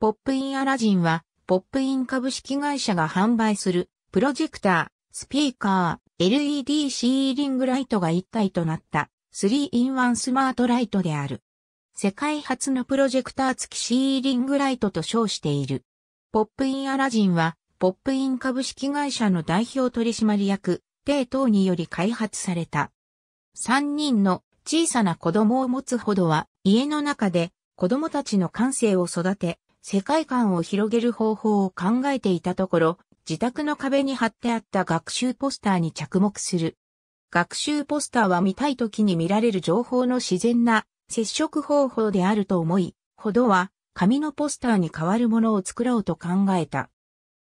ポップインアラジンは、ポップイン株式会社が販売する、プロジェクター、スピーカー、LED シーリングライトが一体となった、3-in-1 スマートライトである。世界初のプロジェクター付きシーリングライトと称している。ポップインアラジンは、ポップイン株式会社の代表取締役、ト等により開発された。3人の小さな子供を持つほどは、家の中で子供たちの感性を育て、世界観を広げる方法を考えていたところ、自宅の壁に貼ってあった学習ポスターに着目する。学習ポスターは見たい時に見られる情報の自然な接触方法であると思い、ほどは紙のポスターに代わるものを作ろうと考えた。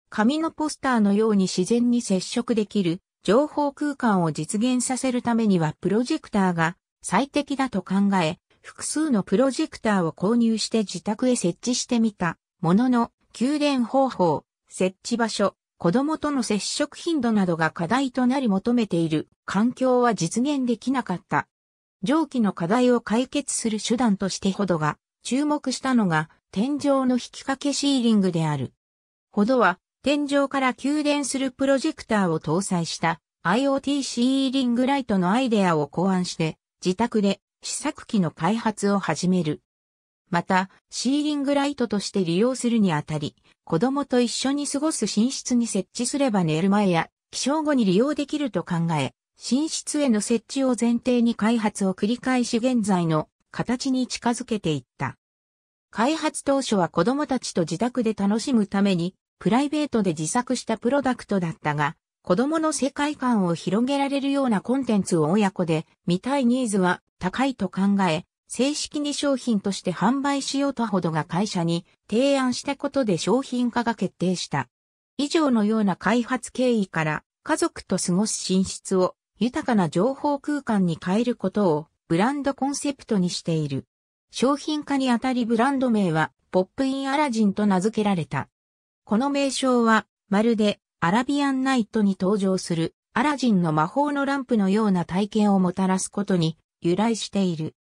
紙のポスターのように自然に接触できる情報空間を実現させるためにはプロジェクターが最適だと考え、複数のプロジェクターを購入して自宅へ設置してみたものの、給電方法、設置場所、子供との接触頻度などが課題となり求めている環境は実現できなかった。上記の課題を解決する手段としてほどが注目したのが天井の引き掛けシーリングである。ほどは天井から給電するプロジェクターを搭載した IoT シーリングライトのアイデアを考案して自宅で試作機の開発を始める。また、シーリングライトとして利用するにあたり、子供と一緒に過ごす寝室に設置すれば寝る前や起床後に利用できると考え、寝室への設置を前提に開発を繰り返し現在の形に近づけていった。開発当初は子供たちと自宅で楽しむために、プライベートで自作したプロダクトだったが、子供の世界観を広げられるようなコンテンツを親子で見たいニーズは高いと考え、正式に商品として販売しようとほどが会社に提案したことで商品化が決定した。以上のような開発経緯から家族と過ごす寝室を豊かな情報空間に変えることをブランドコンセプトにしている。商品化にあたりブランド名はポップインアラジンと名付けられた。この名称はまるでアラビアンナイトに登場するアラジンの魔法のランプのような体験をもたらすことに由来している。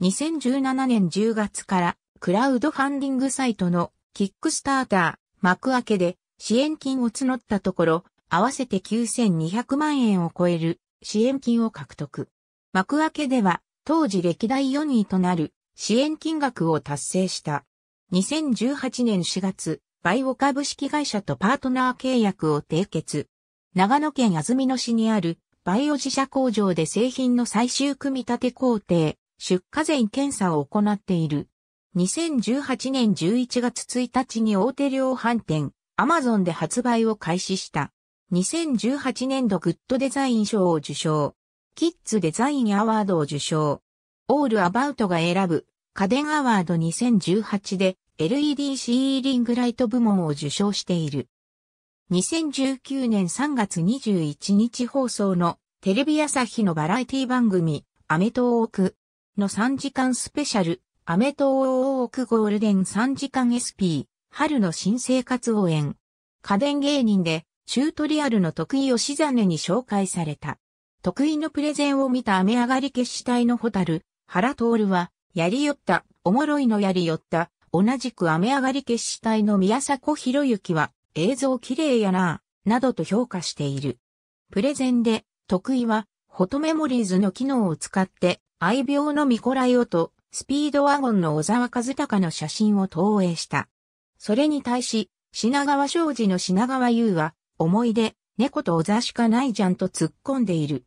2017年10月からクラウドファンディングサイトのキックスターター幕開けで支援金を募ったところ合わせて9200万円を超える支援金を獲得。幕開けでは当時歴代4位となる支援金額を達成した。2018年4月、バイオ株式会社とパートナー契約を締結。長野県安曇野市にあるバイオ自社工場で製品の最終組み立て工程、出荷前検査を行っている。2018年11月1日に大手量販店、アマゾンで発売を開始した。2018年度グッドデザイン賞を受賞。キッズデザインアワードを受賞。オールアバウトが選ぶ家電アワード2018で LED シーリングライト部門を受賞している。2019年3月21日放送のテレビ朝日のバラエティ番組アメトーークの3時間スペシャルアメトーークゴールデン3時間 SP 春の新生活応援家電芸人でチュートリアルの得意をしざねに紹介された。得意のプレゼンを見た雨上がり決死隊のホタル、原徹は、やりよった、おもろいのやりよった、同じく雨上がり決死隊の宮迫博之は、映像綺麗やなぁ、などと評価している。プレゼンで、得意は、フォトメモリーズの機能を使って、愛病のミコライオと、スピードワゴンの小沢和孝の写真を投影した。それに対し、品川庄司の品川優は、思い出、猫と小沢しかないじゃんと突っ込んでいる。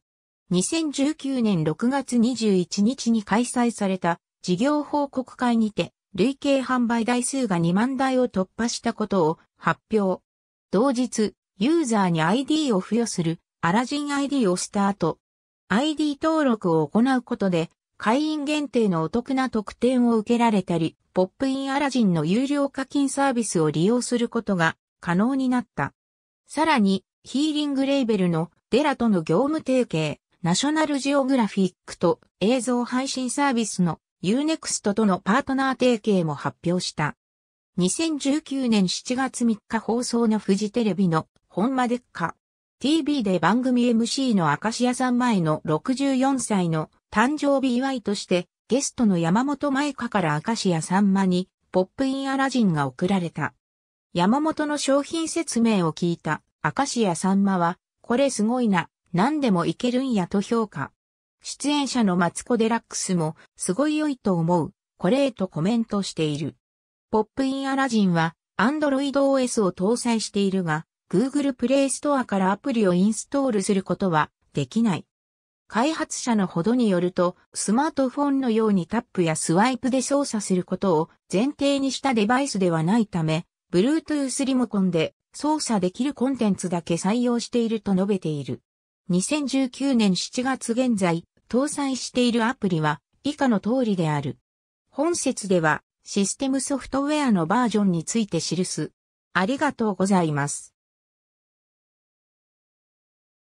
2019年6月21日に開催された事業報告会にて、累計販売台数が2万台を突破したことを発表。同日、ユーザーに ID を付与するアラジン ID をスタート。ID 登録を行うことで、会員限定のお得な特典を受けられたり、ポップインアラジンの有料課金サービスを利用することが可能になった。さらに、ヒーリングレーベルのデラとの業務提携、ナショナルジオグラフィックと映像配信サービスの Unext とのパートナー提携も発表した。2019年7月3日放送のフジテレビの本間でっか TV で番組 MC の明石アさん前の64歳の誕生日祝いとしてゲストの山本舞香から明石アさんまにポップインアラジンが送られた。山本の商品説明を聞いた明石アさんまはこれすごいな、何でもいけるんやと評価。出演者のマツコ・デラックスも、すごい良いと思う、これへとコメントしている。ポップインアラジンは、Android OS を搭載しているが、Google Play Store からアプリをインストールすることはできない。開発者のほどによると、スマートフォンのようにタップやスワイプで操作することを前提にしたデバイスではないため、Bluetooth リモコンで操作できるコンテンツだけ採用していると述べている。2019年7月現在、搭載しているアプリは以下の通りである。本節ではシステムソフトウェアのバージョンについて記す。ありがとうございます。